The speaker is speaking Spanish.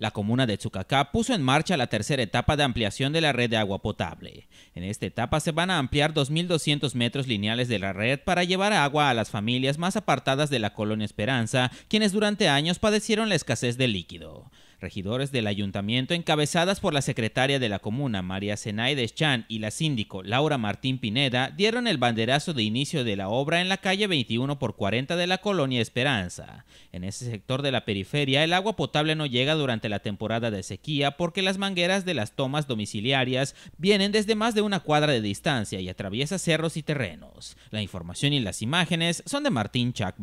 la comuna de Chucacá puso en marcha la tercera etapa de ampliación de la red de agua potable. En esta etapa se van a ampliar 2.200 metros lineales de la red para llevar agua a las familias más apartadas de la colonia Esperanza, quienes durante años padecieron la escasez de líquido regidores del ayuntamiento encabezadas por la secretaria de la comuna, María Zenaides Chan, y la síndico, Laura Martín Pineda, dieron el banderazo de inicio de la obra en la calle 21 por 40 de la colonia Esperanza. En ese sector de la periferia, el agua potable no llega durante la temporada de sequía porque las mangueras de las tomas domiciliarias vienen desde más de una cuadra de distancia y atraviesa cerros y terrenos. La información y las imágenes son de Martín Chac